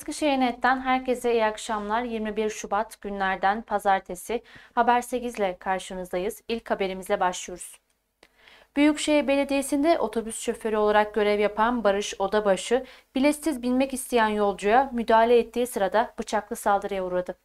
Eskişehir Net'ten herkese iyi akşamlar. 21 Şubat günlerden pazartesi Haber 8 ile karşınızdayız. İlk haberimizle başlıyoruz. Büyükşehir Belediyesi'nde otobüs şoförü olarak görev yapan Barış Odabaşı, biletsiz binmek isteyen yolcuya müdahale ettiği sırada bıçaklı saldırıya uğradı.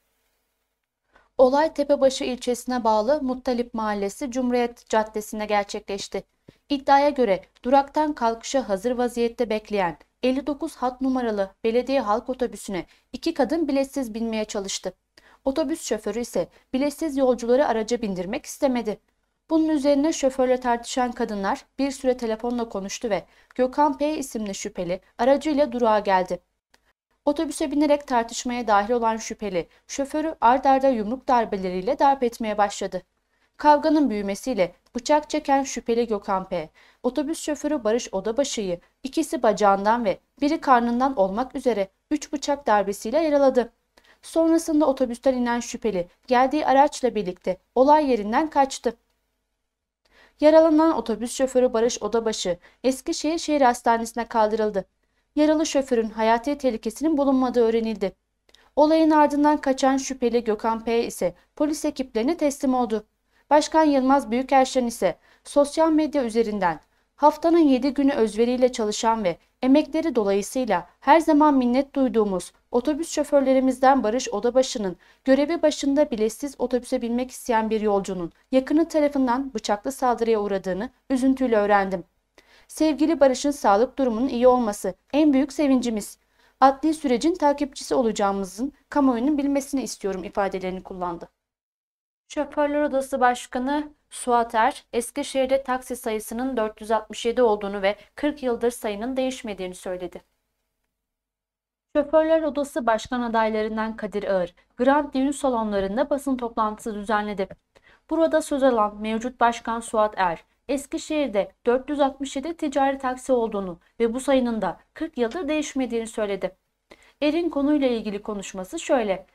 Olay Tepebaşı ilçesine bağlı Muttalip Mahallesi Cumhuriyet Caddesi'nde gerçekleşti. İddiaya göre duraktan kalkışa hazır vaziyette bekleyen 59 hat numaralı belediye halk otobüsüne iki kadın biletsiz binmeye çalıştı. Otobüs şoförü ise biletsiz yolcuları araca bindirmek istemedi. Bunun üzerine şoförle tartışan kadınlar bir süre telefonla konuştu ve Gökhan P. isimli şüpheli aracıyla durağa geldi. Otobüse binerek tartışmaya dahil olan şüpheli şoförü ard arda yumruk darbeleriyle darp etmeye başladı. Kavganın büyümesiyle Bıçak çeken şüpheli Gökhan P. Otobüs şoförü Barış Odabaşı'yı ikisi bacağından ve biri karnından olmak üzere 3 bıçak darbesiyle yaraladı. Sonrasında otobüsten inen şüpheli geldiği araçla birlikte olay yerinden kaçtı. Yaralanan otobüs şoförü Barış Odabaşı Eskişehir Şehir Hastanesi'ne kaldırıldı. Yaralı şoförün hayati tehlikesinin bulunmadığı öğrenildi. Olayın ardından kaçan şüpheli Gökhan P. ise polis ekiplerine teslim oldu. Başkan Yılmaz Büyükelçen ise sosyal medya üzerinden haftanın 7 günü özveriyle çalışan ve emekleri dolayısıyla her zaman minnet duyduğumuz otobüs şoförlerimizden Barış Odabaşı'nın görevi başında bilesiz otobüse binmek isteyen bir yolcunun yakını tarafından bıçaklı saldırıya uğradığını üzüntüyle öğrendim. Sevgili Barış'ın sağlık durumunun iyi olması en büyük sevincimiz. Adli sürecin takipçisi olacağımızın kamuoyunun bilmesini istiyorum ifadelerini kullandı. Şoförler Odası Başkanı Suat Er, Eskişehir'de taksi sayısının 467 olduğunu ve 40 yıldır sayının değişmediğini söyledi. Şoförler Odası Başkan adaylarından Kadir Ağır, Grand Düğün salonlarında basın toplantısı düzenledi. Burada söz alan mevcut başkan Suat Er, Eskişehir'de 467 ticari taksi olduğunu ve bu sayının da 40 yıldır değişmediğini söyledi. Er'in konuyla ilgili konuşması şöyle.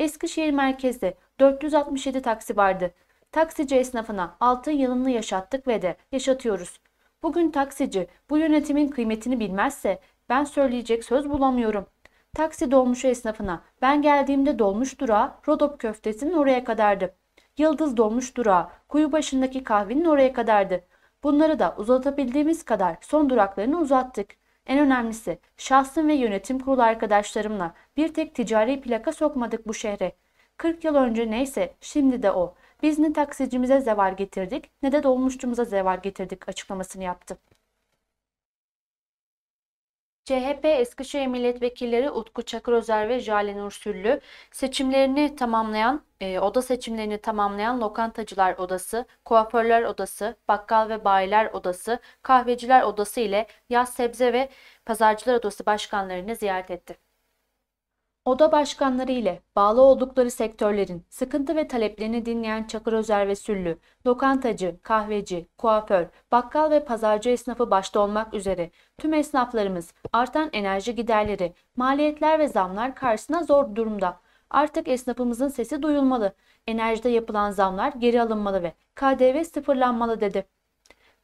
Eskişehir merkezde 467 taksi vardı. Taksici esnafına altın yılını yaşattık ve de yaşatıyoruz. Bugün taksici bu yönetimin kıymetini bilmezse ben söyleyecek söz bulamıyorum. Taksi dolmuşu esnafına ben geldiğimde dolmuş durağı Rodop köftesinin oraya kadardı. Yıldız dolmuş durağı kuyu başındaki kahvenin oraya kadardı. Bunları da uzatabildiğimiz kadar son duraklarını uzattık. En önemlisi şahsım ve yönetim kurulu arkadaşlarımla bir tek ticari plaka sokmadık bu şehre. 40 yıl önce neyse şimdi de o. Biz ne taksicimize zeval getirdik ne de dolmuşçumuza zevar getirdik açıklamasını yaptı. CHP Eskişehir milletvekilleri Utku Çakırözer ve Jale Nursüllü seçimlerini tamamlayan, e, oda seçimlerini tamamlayan lokantacılar odası, kuaförler odası, bakkal ve bayiler odası, kahveciler odası ile yaz sebze ve pazarcılar odası başkanlarını ziyaret etti. Oda başkanları ile bağlı oldukları sektörlerin sıkıntı ve taleplerini dinleyen Çakır Özer ve Süllü, lokantacı, kahveci, kuaför, bakkal ve pazarcı esnafı başta olmak üzere tüm esnaflarımız artan enerji giderleri, maliyetler ve zamlar karşısında zor durumda. Artık esnafımızın sesi duyulmalı. Enerjide yapılan zamlar geri alınmalı ve KDV sıfırlanmalı dedi.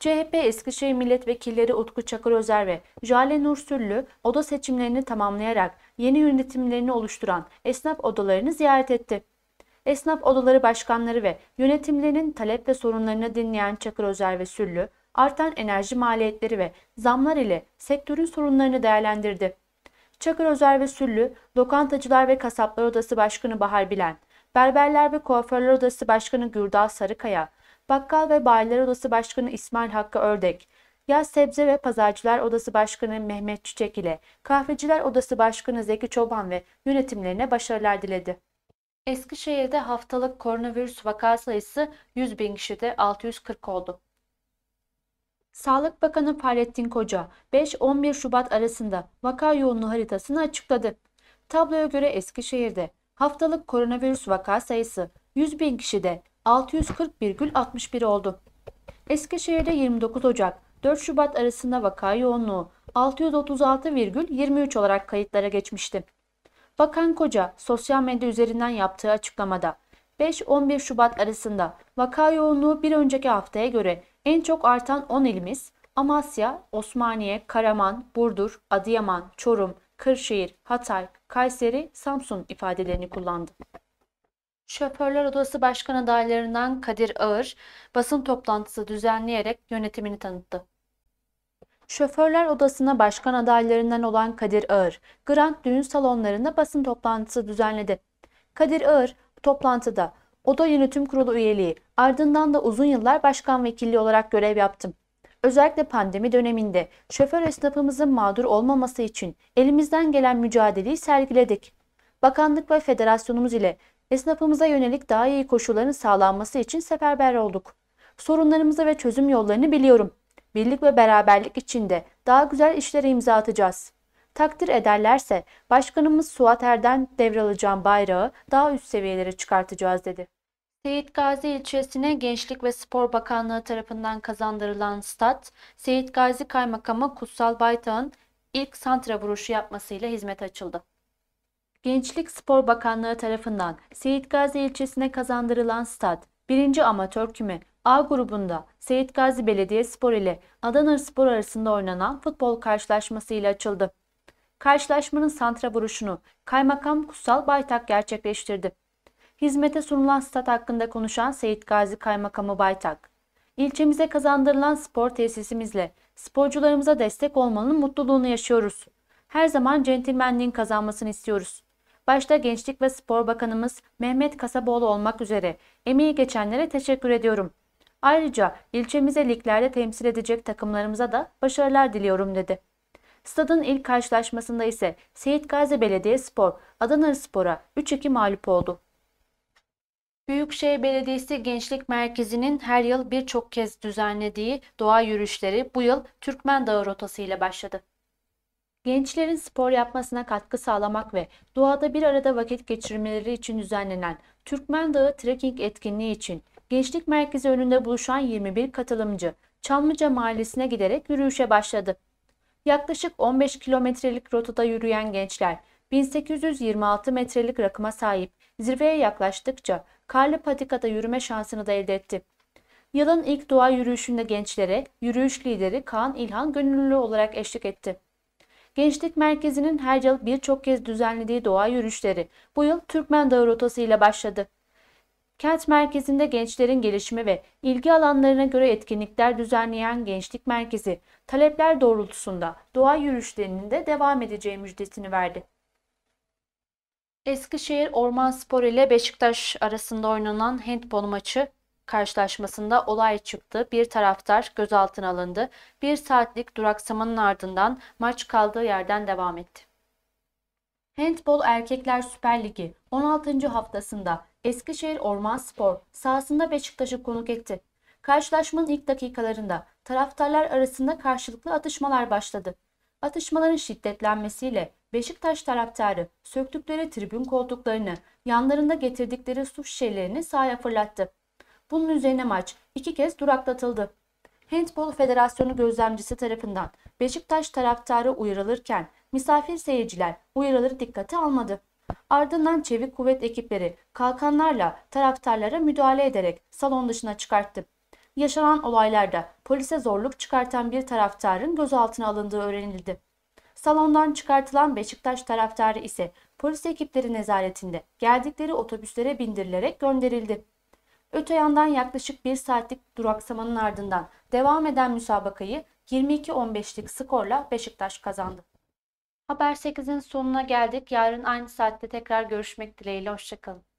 CHP Eskişehir Milletvekilleri Utku Çakır ve Jale Nursüllü oda seçimlerini tamamlayarak yeni yönetimlerini oluşturan esnaf odalarını ziyaret etti. Esnaf odaları başkanları ve yönetimlerinin talep ve sorunlarını dinleyen Çakır ve Süllü, artan enerji maliyetleri ve zamlar ile sektörün sorunlarını değerlendirdi. Çakır ve Süllü, Lokantacılar ve Kasaplar Odası Başkanı Bahar Bilen, Berberler ve Kuaförler Odası Başkanı Gürdal Sarıkaya, Bakkal ve Bayiler Odası Başkanı İsmail Hakkı Ördek, Yaz Sebze ve Pazarcılar Odası Başkanı Mehmet Çiçek ile Kahveciler Odası Başkanı Zeki Çoban ve yönetimlerine başarılar diledi. Eskişehir'de haftalık koronavirüs vaka sayısı 100 bin kişide 640 oldu. Sağlık Bakanı Fahrettin Koca 5-11 Şubat arasında vaka yoğunluğu haritasını açıkladı. Tabloya göre Eskişehir'de haftalık koronavirüs vaka sayısı 100 bin kişide 640,61 oldu. Eskişehir'de 29 Ocak 4 Şubat arasında vaka yoğunluğu 636,23 olarak kayıtlara geçmişti. Bakan Koca sosyal medya üzerinden yaptığı açıklamada 5-11 Şubat arasında vaka yoğunluğu bir önceki haftaya göre en çok artan 10 ilimiz Amasya, Osmaniye, Karaman, Burdur, Adıyaman, Çorum, Kırşehir, Hatay, Kayseri, Samsun ifadelerini kullandı. Şoförler Odası Başkan adaylarından Kadir Ağır basın toplantısı düzenleyerek yönetimini tanıttı. Şoförler Odası'na başkan adaylarından olan Kadir Ağır, Grand Düğün Salonları'nda basın toplantısı düzenledi. Kadir Ağır toplantıda Oda Yönetim Kurulu üyeliği, ardından da uzun yıllar başkan vekilliği olarak görev yaptım. Özellikle pandemi döneminde şoför esnafımızın mağdur olmaması için elimizden gelen mücadeleyi sergiledik. Bakanlık ve federasyonumuz ile esnafımıza yönelik daha iyi koşulların sağlanması için seferber olduk. Sorunlarımızı ve çözüm yollarını biliyorum. Birlik ve beraberlik içinde daha güzel işlere imza atacağız. Takdir ederlerse Başkanımız Suat Erden devralacağım bayrağı daha üst seviyelere çıkartacağız dedi. Seyit Gazi ilçesine Gençlik ve Spor Bakanlığı tarafından kazandırılan stat, Seyit Gazi Kaymakamı Kutsal Baytağ'ın ilk santra vuruşu yapmasıyla hizmet açıldı. Gençlik Spor Bakanlığı tarafından Seyit Gazi ilçesine kazandırılan stat 1. Amatör Küme A grubunda Seyit Gazi Belediye Spor ile Adana Spor arasında oynanan futbol karşılaşması ile açıldı. Karşılaşmanın santra vuruşunu Kaymakam Kutsal Baytak gerçekleştirdi. Hizmete sunulan stat hakkında konuşan Seyit Gazi Kaymakamı Baytak, "İlçemize kazandırılan spor tesisimizle sporcularımıza destek olmanın mutluluğunu yaşıyoruz. Her zaman centilmenliğin kazanmasını istiyoruz. Başta Gençlik ve Spor Bakanımız Mehmet Kasaboğlu olmak üzere emeği geçenlere teşekkür ediyorum. Ayrıca ilçemize liglerde temsil edecek takımlarımıza da başarılar diliyorum dedi. Stadın ilk karşılaşmasında ise Seyit Gazi Belediye Spor Adana Spor'a 3-2 mağlup oldu. Büyükşehir Belediyesi Gençlik Merkezi'nin her yıl birçok kez düzenlediği doğa yürüyüşleri bu yıl Türkmen Dağı rotası ile başladı gençlerin spor yapmasına katkı sağlamak ve doğada bir arada vakit geçirmeleri için düzenlenen Türkmen Dağı Trekking etkinliği için Gençlik Merkezi önünde buluşan 21 katılımcı Çamlıca Mahallesi'ne giderek yürüyüşe başladı. Yaklaşık 15 kilometrelik rotada yürüyen gençler 1826 metrelik rakıma sahip zirveye yaklaştıkça karlı patikada yürüme şansını da elde etti. Yılın ilk doğa yürüyüşünde gençlere yürüyüş lideri Kaan İlhan gönüllü olarak eşlik etti. Gençlik Merkezi'nin her yıl birçok kez düzenlediği doğa yürüyüşleri bu yıl Türkmen Dağı rotası ile başladı. Kent merkezinde gençlerin gelişimi ve ilgi alanlarına göre etkinlikler düzenleyen Gençlik Merkezi, talepler doğrultusunda doğa yürüyüşlerinin de devam edeceği müjdesini verdi. Eskişehir Orman Spor ile Beşiktaş arasında oynanan handbol maçı karşılaşmasında olay çıktı. Bir taraftar gözaltına alındı. Bir saatlik duraksamanın ardından maç kaldığı yerden devam etti. Handbol Erkekler Süper Ligi 16. haftasında Eskişehir Orman Spor sahasında Beşiktaş'ı konuk etti. Karşılaşmanın ilk dakikalarında taraftarlar arasında karşılıklı atışmalar başladı. Atışmaların şiddetlenmesiyle Beşiktaş taraftarı söktükleri tribün koltuklarını, yanlarında getirdikleri su şişelerini sahaya fırlattı. Bunun üzerine maç iki kez duraklatıldı. Handball Federasyonu gözlemcisi tarafından Beşiktaş taraftarı uyarılırken misafir seyirciler uyarıları dikkate almadı. Ardından çevik kuvvet ekipleri kalkanlarla taraftarlara müdahale ederek salon dışına çıkarttı. Yaşanan olaylarda polise zorluk çıkartan bir taraftarın gözaltına alındığı öğrenildi. Salondan çıkartılan Beşiktaş taraftarı ise polis ekipleri nezaretinde geldikleri otobüslere bindirilerek gönderildi. Öte yandan yaklaşık 1 saatlik duraksamanın ardından devam eden müsabakayı 22-15'lik skorla Beşiktaş kazandı. Haber 8'in sonuna geldik. Yarın aynı saatte tekrar görüşmek dileğiyle. Hoşçakalın.